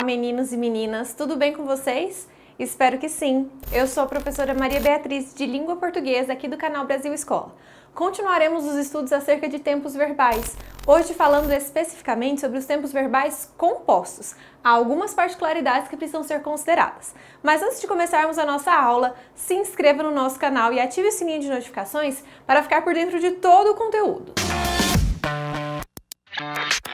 Olá, meninos e meninas, tudo bem com vocês? Espero que sim! Eu sou a professora Maria Beatriz de Língua Portuguesa aqui do canal Brasil Escola. Continuaremos os estudos acerca de tempos verbais, hoje falando especificamente sobre os tempos verbais compostos. Há algumas particularidades que precisam ser consideradas. Mas antes de começarmos a nossa aula, se inscreva no nosso canal e ative o sininho de notificações para ficar por dentro de todo o conteúdo. Música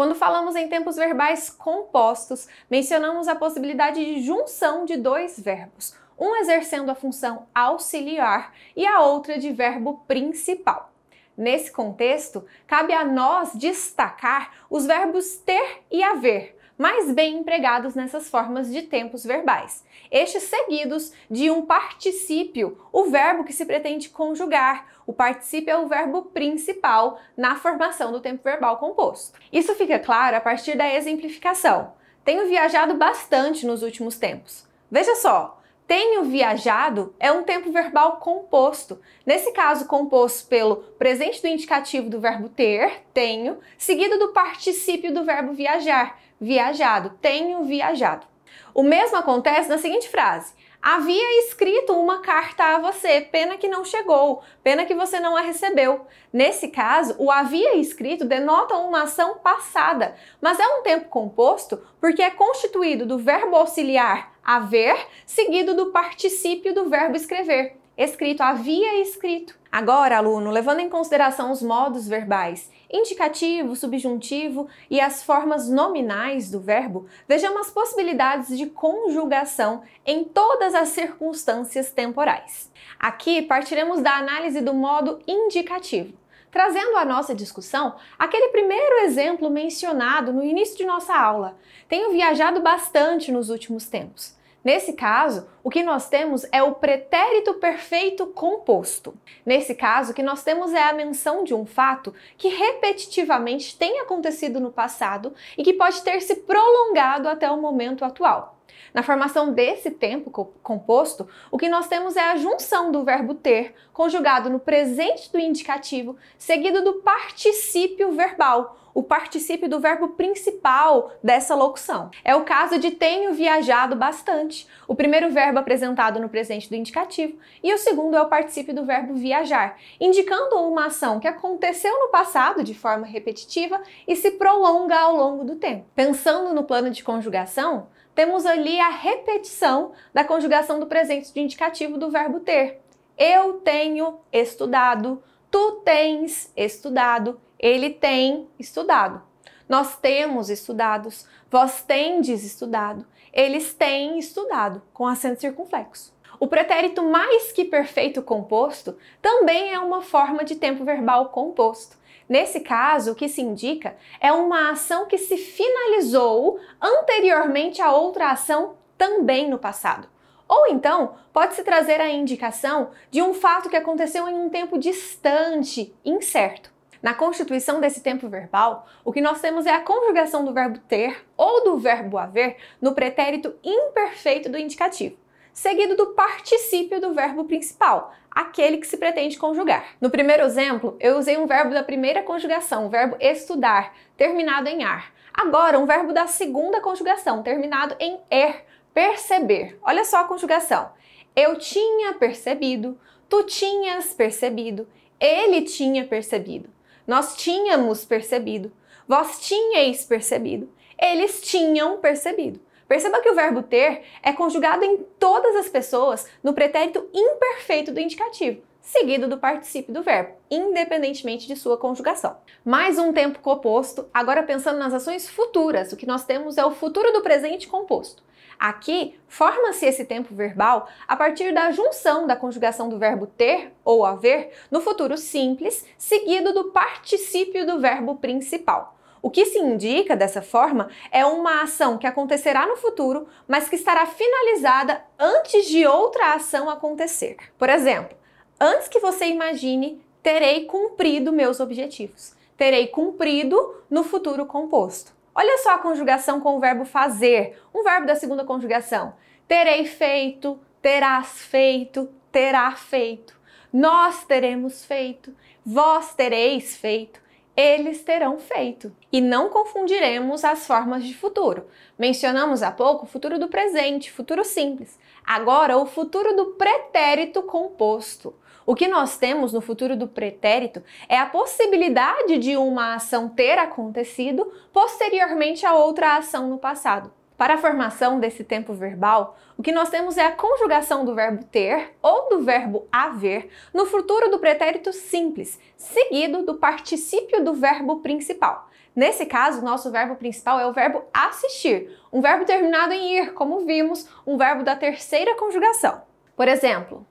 quando falamos em tempos verbais compostos, mencionamos a possibilidade de junção de dois verbos, um exercendo a função auxiliar e a outra de verbo principal. Nesse contexto, cabe a nós destacar os verbos ter e haver, mais bem empregados nessas formas de tempos verbais, estes seguidos de um particípio, o verbo que se pretende conjugar. O particípio é o verbo principal na formação do tempo verbal composto. Isso fica claro a partir da exemplificação. Tenho viajado bastante nos últimos tempos. Veja só, tenho viajado é um tempo verbal composto. Nesse caso, composto pelo presente do indicativo do verbo ter, tenho, seguido do particípio do verbo viajar, viajado. Tenho viajado. O mesmo acontece na seguinte frase: Havia escrito uma carta a você, pena que não chegou, pena que você não a recebeu. Nesse caso, o havia escrito denota uma ação passada, mas é um tempo composto porque é constituído do verbo auxiliar haver, seguido do particípio do verbo escrever escrito, havia escrito. Agora, aluno, levando em consideração os modos verbais indicativo, subjuntivo e as formas nominais do verbo, vejamos as possibilidades de conjugação em todas as circunstâncias temporais. Aqui partiremos da análise do modo indicativo trazendo à nossa discussão aquele primeiro exemplo mencionado no início de nossa aula. Tenho viajado bastante nos últimos tempos. Nesse caso, o que nós temos é o pretérito perfeito composto. Nesse caso, o que nós temos é a menção de um fato que repetitivamente tem acontecido no passado e que pode ter se prolongado até o momento atual. Na formação desse tempo composto, o que nós temos é a junção do verbo ter, conjugado no presente do indicativo, seguido do particípio verbal, o participe do verbo principal dessa locução. É o caso de tenho viajado bastante, o primeiro verbo apresentado no presente do indicativo, e o segundo é o participe do verbo viajar, indicando uma ação que aconteceu no passado de forma repetitiva e se prolonga ao longo do tempo. Pensando no plano de conjugação, temos ali a repetição da conjugação do presente do indicativo do verbo ter. Eu tenho estudado, tu tens estudado, ele tem estudado. Nós temos estudados, vós tendes estudado, eles têm estudado, com acento circunflexo. O pretérito mais que perfeito composto também é uma forma de tempo verbal composto. Nesse caso, o que se indica é uma ação que se finalizou anteriormente a outra ação também no passado. Ou então, pode-se trazer a indicação de um fato que aconteceu em um tempo distante, incerto. Na constituição desse tempo verbal, o que nós temos é a conjugação do verbo ter ou do verbo haver no pretérito imperfeito do indicativo, seguido do particípio do verbo principal, aquele que se pretende conjugar. No primeiro exemplo, eu usei um verbo da primeira conjugação, o verbo estudar, terminado em ar. Agora, um verbo da segunda conjugação, terminado em er, perceber. Olha só a conjugação. Eu tinha percebido, tu tinhas percebido, ele tinha percebido. Nós tínhamos percebido. Vós tinhais percebido. Eles tinham percebido. Perceba que o verbo ter é conjugado em todas as pessoas no pretérito imperfeito do indicativo, seguido do particípio do verbo, independentemente de sua conjugação. Mais um tempo composto, agora pensando nas ações futuras, o que nós temos é o futuro do presente composto. Aqui, forma-se esse tempo verbal a partir da junção da conjugação do verbo ter ou haver no futuro simples, seguido do particípio do verbo principal. O que se indica dessa forma é uma ação que acontecerá no futuro, mas que estará finalizada antes de outra ação acontecer. Por exemplo, antes que você imagine, terei cumprido meus objetivos. Terei cumprido no futuro composto. Olha só a conjugação com o verbo fazer, um verbo da segunda conjugação. Terei feito, terás feito, terá feito. Nós teremos feito, vós tereis feito, eles terão feito. E não confundiremos as formas de futuro. Mencionamos há pouco o futuro do presente, futuro simples. Agora, o futuro do pretérito composto. O que nós temos no futuro do pretérito é a possibilidade de uma ação ter acontecido posteriormente a outra ação no passado. Para a formação desse tempo verbal, o que nós temos é a conjugação do verbo ter ou do verbo haver no futuro do pretérito simples, seguido do particípio do verbo principal. Nesse caso, nosso verbo principal é o verbo assistir, um verbo terminado em ir, como vimos, um verbo da terceira conjugação. Por exemplo,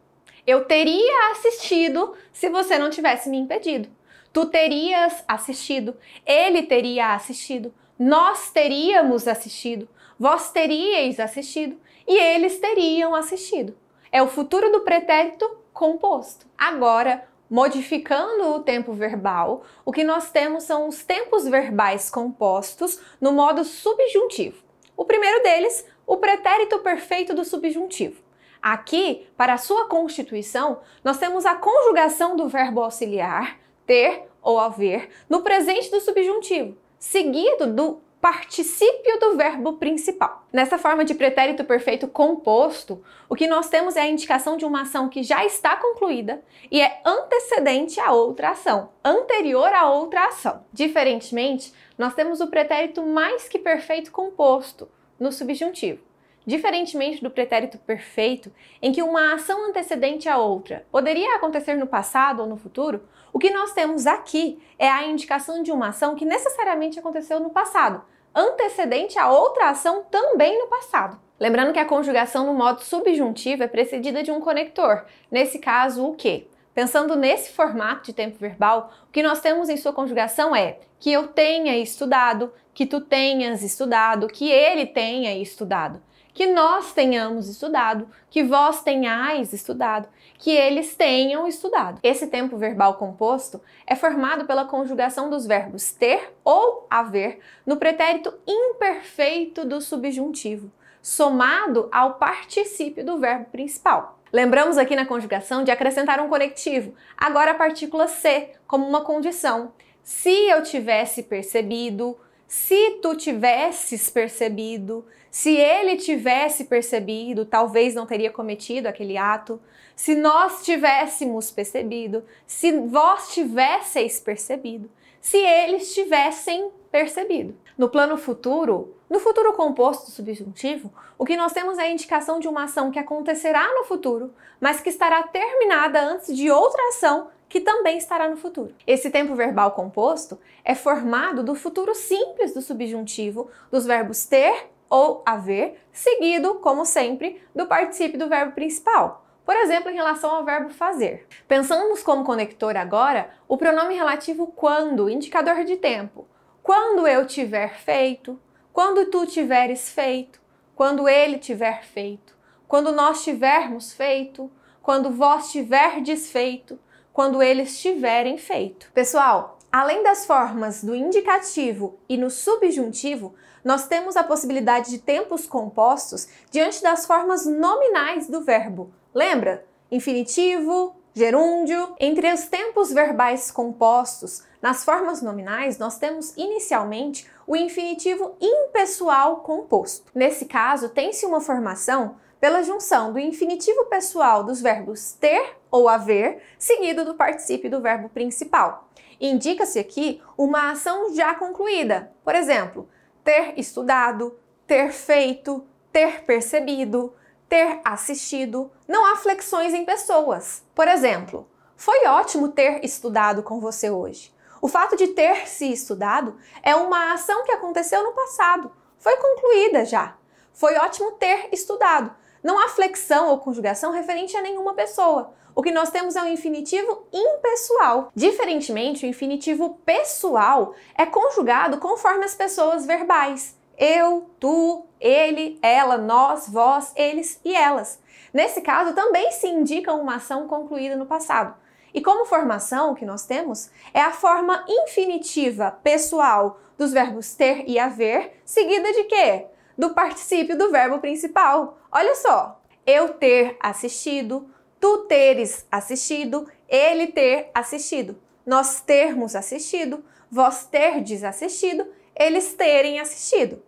eu teria assistido se você não tivesse me impedido. Tu terias assistido, ele teria assistido, nós teríamos assistido, vós teríeis assistido e eles teriam assistido. É o futuro do pretérito composto. Agora, modificando o tempo verbal, o que nós temos são os tempos verbais compostos no modo subjuntivo. O primeiro deles, o pretérito perfeito do subjuntivo. Aqui, para a sua constituição, nós temos a conjugação do verbo auxiliar, ter ou haver, no presente do subjuntivo, seguido do particípio do verbo principal. Nessa forma de pretérito perfeito composto, o que nós temos é a indicação de uma ação que já está concluída e é antecedente a outra ação, anterior a outra ação. Diferentemente, nós temos o pretérito mais que perfeito composto no subjuntivo. Diferentemente do pretérito perfeito, em que uma ação antecedente à outra poderia acontecer no passado ou no futuro, o que nós temos aqui é a indicação de uma ação que necessariamente aconteceu no passado, antecedente a outra ação também no passado. Lembrando que a conjugação no modo subjuntivo é precedida de um conector, nesse caso o que? Pensando nesse formato de tempo verbal, o que nós temos em sua conjugação é que eu tenha estudado, que tu tenhas estudado, que ele tenha estudado que nós tenhamos estudado, que vós tenhais estudado, que eles tenham estudado. Esse tempo verbal composto é formado pela conjugação dos verbos ter ou haver no pretérito imperfeito do subjuntivo, somado ao particípio do verbo principal. Lembramos aqui na conjugação de acrescentar um conectivo, agora a partícula ser como uma condição. Se eu tivesse percebido, se tu tivesses percebido, se ele tivesse percebido, talvez não teria cometido aquele ato. Se nós tivéssemos percebido, se vós tivesseis percebido, se eles tivessem percebido. No plano futuro, no futuro composto do subjuntivo, o que nós temos é a indicação de uma ação que acontecerá no futuro, mas que estará terminada antes de outra ação que também estará no futuro. Esse tempo verbal composto é formado do futuro simples do subjuntivo dos verbos ter ou haver, seguido, como sempre, do participio do verbo principal. Por exemplo, em relação ao verbo fazer. Pensamos como conector agora o pronome relativo quando, indicador de tempo. Quando eu tiver feito, quando tu tiveres feito, quando ele tiver feito, quando nós tivermos feito, quando vós tiverdes feito quando eles tiverem feito. Pessoal, além das formas do indicativo e no subjuntivo, nós temos a possibilidade de tempos compostos diante das formas nominais do verbo. Lembra? Infinitivo, gerúndio. Entre os tempos verbais compostos, nas formas nominais, nós temos inicialmente o infinitivo impessoal composto. Nesse caso, tem-se uma formação pela junção do infinitivo pessoal dos verbos ter ou haver, seguido do participe do verbo principal. Indica-se aqui uma ação já concluída, por exemplo, ter estudado, ter feito, ter percebido, ter assistido. Não há flexões em pessoas. Por exemplo, foi ótimo ter estudado com você hoje. O fato de ter se estudado é uma ação que aconteceu no passado, foi concluída já. Foi ótimo ter estudado, não há flexão ou conjugação referente a nenhuma pessoa. O que nós temos é um infinitivo impessoal. Diferentemente, o infinitivo pessoal é conjugado conforme as pessoas verbais. Eu, tu, ele, ela, nós, vós, eles e elas. Nesse caso, também se indica uma ação concluída no passado. E como formação, o que nós temos é a forma infinitiva pessoal dos verbos ter e haver, seguida de quê? do particípio do verbo principal. Olha só, eu ter assistido, tu teres assistido, ele ter assistido, nós termos assistido, vós terdes assistido, eles terem assistido.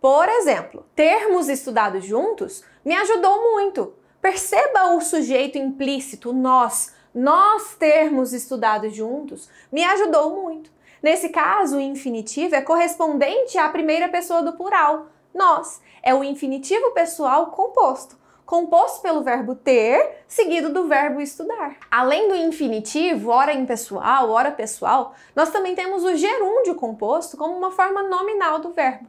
Por exemplo, termos estudado juntos me ajudou muito. Perceba o sujeito implícito, nós, nós termos estudado juntos, me ajudou muito. Nesse caso, o infinitivo é correspondente à primeira pessoa do plural nós. É o infinitivo pessoal composto, composto pelo verbo ter, seguido do verbo estudar. Além do infinitivo, hora impessoal, hora pessoal, nós também temos o gerúndio composto como uma forma nominal do verbo.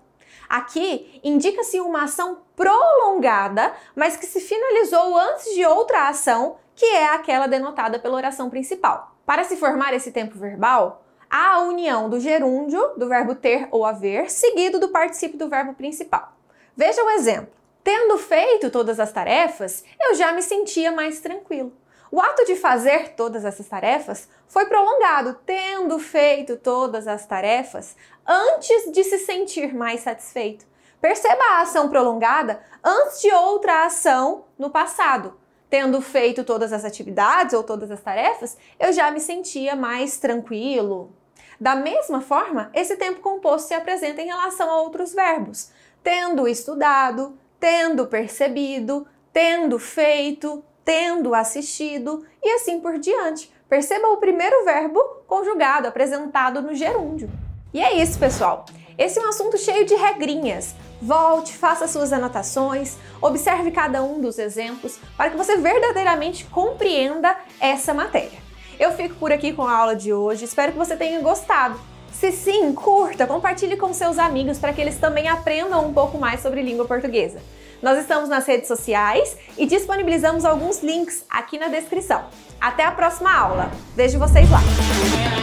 Aqui indica-se uma ação prolongada, mas que se finalizou antes de outra ação, que é aquela denotada pela oração principal. Para se formar esse tempo verbal, a união do gerúndio, do verbo ter ou haver, seguido do particípio do verbo principal. Veja o exemplo. Tendo feito todas as tarefas, eu já me sentia mais tranquilo. O ato de fazer todas essas tarefas foi prolongado, tendo feito todas as tarefas, antes de se sentir mais satisfeito. Perceba a ação prolongada antes de outra ação no passado. Tendo feito todas as atividades ou todas as tarefas, eu já me sentia mais tranquilo, da mesma forma, esse tempo composto se apresenta em relação a outros verbos: tendo estudado, tendo percebido, tendo feito, tendo assistido e assim por diante. Perceba o primeiro verbo conjugado apresentado no gerúndio. E é isso, pessoal. Esse é um assunto cheio de regrinhas. Volte, faça suas anotações, observe cada um dos exemplos para que você verdadeiramente compreenda essa matéria. Eu fico por aqui com a aula de hoje, espero que você tenha gostado. Se sim, curta, compartilhe com seus amigos para que eles também aprendam um pouco mais sobre língua portuguesa. Nós estamos nas redes sociais e disponibilizamos alguns links aqui na descrição. Até a próxima aula. Vejo vocês lá.